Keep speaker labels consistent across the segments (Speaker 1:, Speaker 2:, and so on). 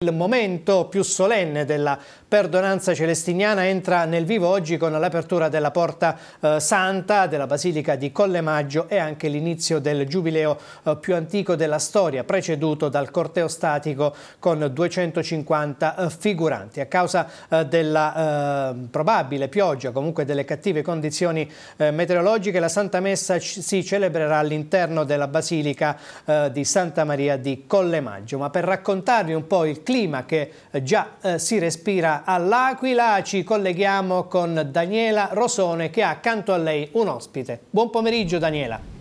Speaker 1: Il momento più solenne della perdonanza celestiniana entra nel vivo oggi con l'apertura della Porta eh, Santa della Basilica di Collemaggio e anche l'inizio del giubileo eh, più antico della storia, preceduto dal corteo statico con 250 eh, figuranti. A causa eh, della eh, probabile pioggia, comunque delle cattive condizioni eh, meteorologiche, la Santa Messa si celebrerà all'interno della Basilica di Santa Maria di Collemaggio. Ma per raccontarvi un po' il clima che eh, già eh, si respira all'Aquila. Ci colleghiamo con Daniela Rosone che ha accanto a lei un ospite. Buon pomeriggio Daniela.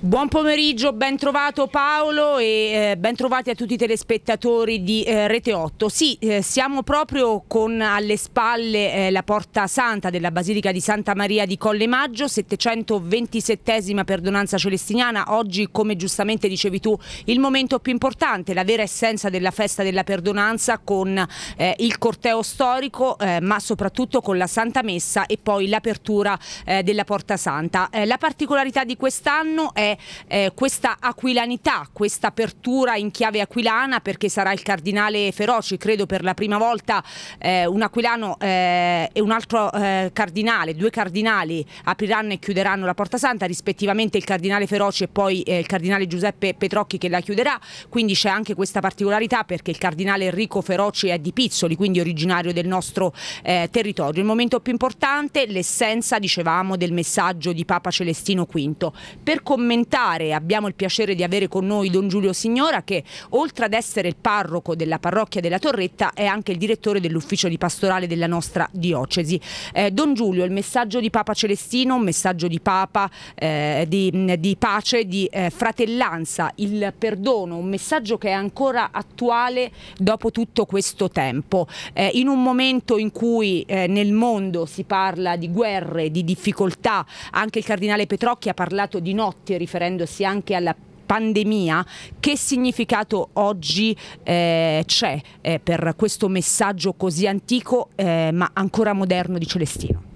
Speaker 2: Buon pomeriggio, ben trovato Paolo e eh, ben trovati a tutti i telespettatori di eh, Rete 8. Sì, eh, siamo proprio con alle spalle eh, la porta santa della Basilica di Santa Maria di Colle Maggio, 727esima perdonanza celestiniana. Oggi, come giustamente dicevi tu, il momento più importante, la vera essenza della festa della perdonanza con eh, il corteo storico, eh, ma soprattutto con la Santa Messa e poi l'apertura della porta santa. la particolarità di quest'anno è eh, questa aquilanità, questa apertura in chiave aquilana perché sarà il cardinale Feroci, credo per la prima volta eh, un aquilano eh, e un altro eh, cardinale, due cardinali apriranno e chiuderanno la Porta Santa, rispettivamente il cardinale Feroci e poi eh, il cardinale Giuseppe Petrocchi che la chiuderà, quindi c'è anche questa particolarità perché il cardinale Enrico Feroci è di Pizzoli, quindi originario del nostro eh, territorio. Il momento più importante, l'essenza, dicevamo, del messaggio di Papa Celestino V. Per commentare commentare. Abbiamo il piacere di avere con noi Don Giulio Signora che oltre ad essere il parroco della parrocchia della Torretta è anche il direttore dell'ufficio di pastorale della nostra diocesi. Eh, Don Giulio, il messaggio di Papa Celestino, un messaggio di Papa eh, di, di, pace, di eh, fratellanza, il perdono, un messaggio che è ancora attuale dopo tutto questo tempo. Eh, in un momento in cui eh, nel mondo si parla di guerre, di difficoltà, anche il cardinale Petrocchi ha parlato di notte riferendosi anche alla pandemia, che significato oggi eh, c'è eh, per questo messaggio così antico eh, ma ancora moderno di Celestino?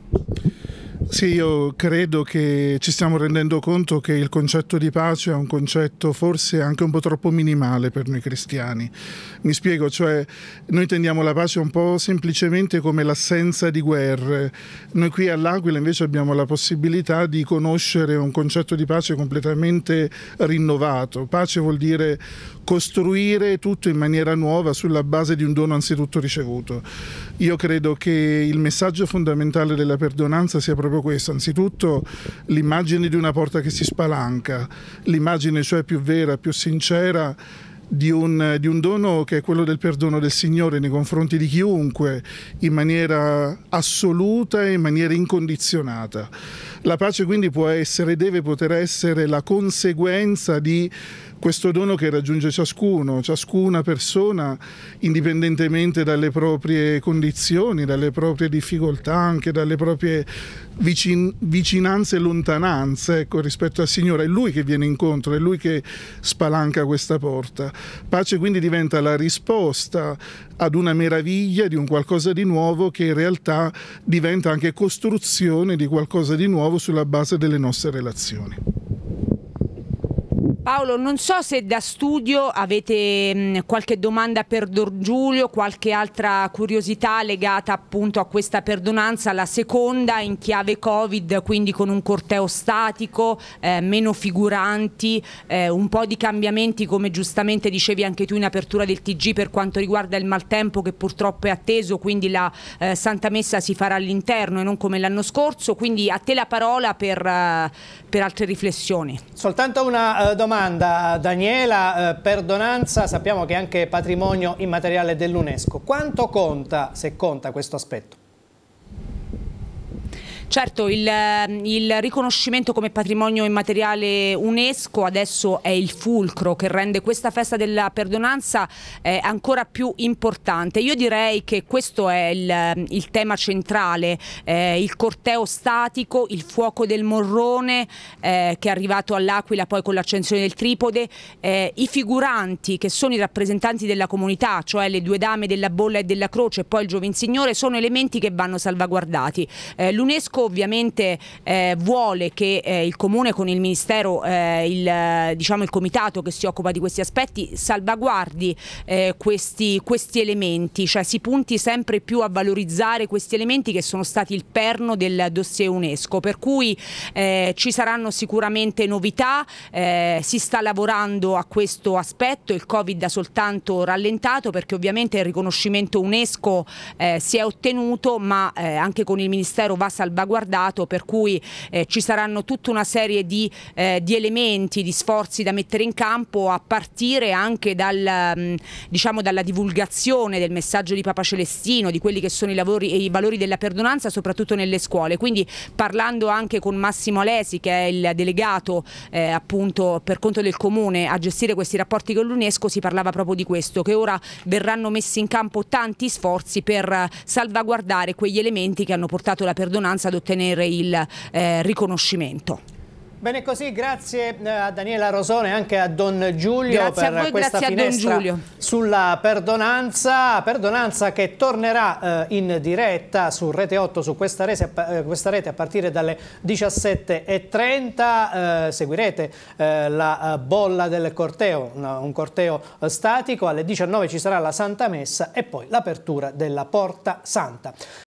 Speaker 3: Sì, io credo che ci stiamo rendendo conto che il concetto di pace è un concetto forse anche un po' troppo minimale per noi cristiani. Mi spiego, cioè noi tendiamo la pace un po' semplicemente come l'assenza di guerre. Noi qui all'Aquila invece abbiamo la possibilità di conoscere un concetto di pace completamente rinnovato. Pace vuol dire costruire tutto in maniera nuova sulla base di un dono anzitutto ricevuto. Io credo che il messaggio fondamentale della perdonanza sia proprio questo, anzitutto l'immagine di una porta che si spalanca, l'immagine cioè più vera, più sincera di un, di un, dono che è quello del perdono del Signore nei confronti di chiunque in maniera assoluta e in maniera incondizionata. La pace quindi può essere, deve poter essere la conseguenza di questo dono che raggiunge ciascuno, ciascuna persona, indipendentemente dalle proprie condizioni, dalle proprie difficoltà, anche dalle proprie vicin vicinanze e lontananze ecco, rispetto al Signore. È Lui che viene incontro, è Lui che spalanca questa porta. Pace quindi diventa la risposta ad una meraviglia, di un qualcosa di nuovo che in realtà diventa anche costruzione di qualcosa di nuovo sulla base delle nostre relazioni.
Speaker 2: Paolo, non so se da studio avete qualche domanda per Don Giulio, qualche altra curiosità legata appunto a questa perdonanza, la seconda in chiave Covid, quindi con un corteo statico, eh, meno figuranti, eh, un po' di cambiamenti come giustamente dicevi anche tu in apertura del TG per quanto riguarda il maltempo che purtroppo è atteso, quindi la eh, Santa Messa si farà all'interno e non come l'anno scorso, quindi a te la parola per, eh, per altre riflessioni. Soltanto una eh, domanda domanda, Daniela, eh, perdonanza, sappiamo che è anche
Speaker 1: patrimonio immateriale dell'UNESCO. Quanto conta, se conta questo aspetto?
Speaker 2: Certo, il, ehm, il riconoscimento come patrimonio immateriale UNESCO adesso è il fulcro che rende questa festa della perdonanza eh, ancora più importante. Io direi che questo è il, ehm, il tema centrale, eh, il corteo statico, il fuoco del morrone eh, che è arrivato all'Aquila poi con l'accensione del tripode, eh, i figuranti che sono i rappresentanti della comunità, cioè le due dame della bolla e della croce e poi il giovin signore, sono elementi che vanno salvaguardati. Eh, L'UNESCO ovviamente eh, vuole che eh, il Comune con il Ministero, eh, il, eh, diciamo, il Comitato che si occupa di questi aspetti salvaguardi eh, questi, questi, elementi, cioè si punti sempre più a valorizzare questi elementi che sono stati il perno del dossier UNESCO, per cui eh, ci saranno sicuramente novità, si sta lavorando a questo aspetto, il Covid ha soltanto rallentato perché ovviamente il riconoscimento UNESCO si è ottenuto ma anche con il Ministero va salvaguardato riguardato, per cui eh, ci saranno tutta una serie di, eh, di, elementi, di sforzi da mettere in campo a partire anche dal, mm, diciamo, dalla divulgazione del messaggio di Papa Celestino, di quelli che sono i, lavori, i valori della perdonanza, soprattutto nelle scuole. Quindi parlando anche con Massimo Alesi, che è il delegato eh, appunto per conto del Comune a gestire questi rapporti con l'UNESCO, si parlava proprio di questo, che ora verranno messi in campo tanti sforzi per eh, salvaguardare quegli elementi che hanno portato la perdonanza ad ottenere il eh, riconoscimento.
Speaker 1: Bene così, grazie eh, a Daniela Rosone e anche a Don Giulio grazie per a voi, questa finestra
Speaker 2: sulla
Speaker 1: perdonanza, perdonanza che tornerà eh, in diretta su Rete 8 su eh, questa rete, a partire dalle 17.30 seguirete la bolla del corteo, un corteo statico alle 19 ci sarà la Santa Messa e poi l'apertura della Porta Santa